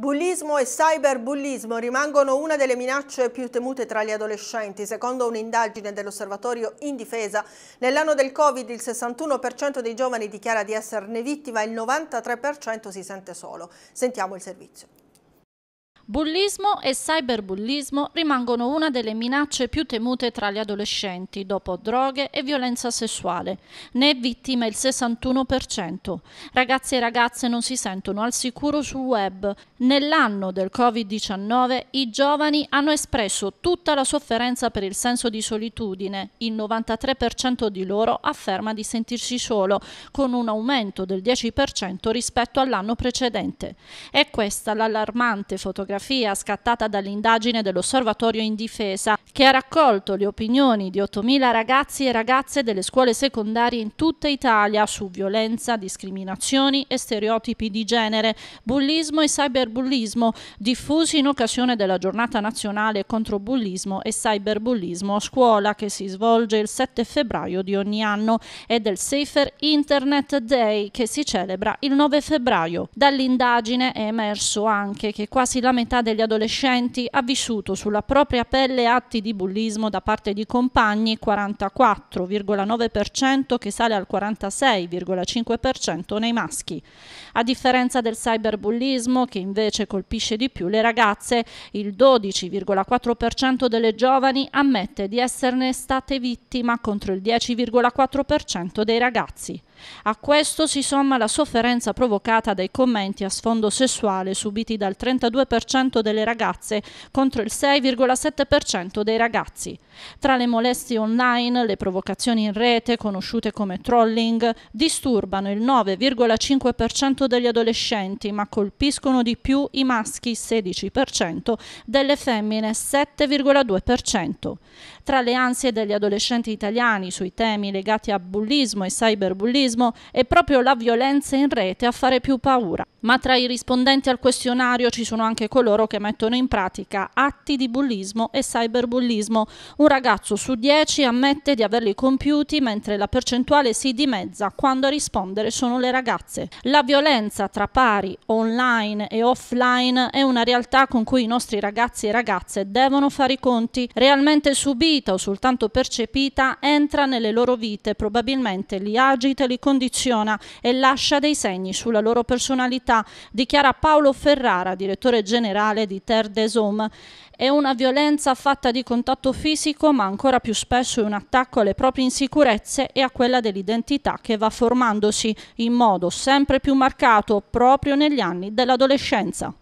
Bullismo e cyberbullismo rimangono una delle minacce più temute tra gli adolescenti. Secondo un'indagine dell'Osservatorio Indifesa, nell'anno del Covid il 61% dei giovani dichiara di esserne vittima e il 93% si sente solo. Sentiamo il servizio. Bullismo e cyberbullismo rimangono una delle minacce più temute tra gli adolescenti, dopo droghe e violenza sessuale. Ne è vittima il 61%. Ragazzi e ragazze non si sentono al sicuro sul web. Nell'anno del Covid-19 i giovani hanno espresso tutta la sofferenza per il senso di solitudine. Il 93% di loro afferma di sentirsi solo, con un aumento del 10% rispetto all'anno precedente. È questa l'allarmante fotografia fotografia scattata dall'indagine dell'Osservatorio in Difesa, che ha raccolto le opinioni di 8.000 ragazzi e ragazze delle scuole secondarie in tutta Italia su violenza, discriminazioni e stereotipi di genere, bullismo e cyberbullismo, diffusi in occasione della giornata nazionale contro bullismo e cyberbullismo a scuola, che si svolge il 7 febbraio di ogni anno, e del Safer Internet Day, che si celebra il 9 febbraio. Dall'indagine è emerso anche che quasi la metà metà degli adolescenti ha vissuto sulla propria pelle atti di bullismo da parte di compagni, 44,9% che sale al 46,5% nei maschi. A differenza del cyberbullismo, che invece colpisce di più le ragazze, il 12,4% delle giovani ammette di esserne state vittima contro il 10,4% dei ragazzi. A questo si somma la sofferenza provocata dai commenti a sfondo sessuale subiti dal 32% delle ragazze contro il 6,7% dei ragazzi. Tra le molestie online, le provocazioni in rete, conosciute come trolling, disturbano il 9,5% degli adolescenti, ma colpiscono di più i maschi 16%, delle femmine 7,2%. Tra le ansie degli adolescenti italiani sui temi legati a bullismo e cyberbullismo, terrorismo è proprio la violenza in rete a fare più paura ma tra i rispondenti al questionario ci sono anche coloro che mettono in pratica atti di bullismo e cyberbullismo. Un ragazzo su dieci ammette di averli compiuti, mentre la percentuale si dimezza quando a rispondere sono le ragazze. La violenza tra pari, online e offline, è una realtà con cui i nostri ragazzi e ragazze devono fare i conti. Realmente subita o soltanto percepita, entra nelle loro vite, probabilmente li agita, li condiziona e lascia dei segni sulla loro personalità sanità, dichiara Paolo Ferrara, direttore generale di Terre des Hommes. È una violenza fatta di contatto fisico, ma ancora più spesso è un attacco alle proprie insicurezze e a quella dell'identità che va formandosi in modo sempre più marcato proprio negli anni dell'adolescenza.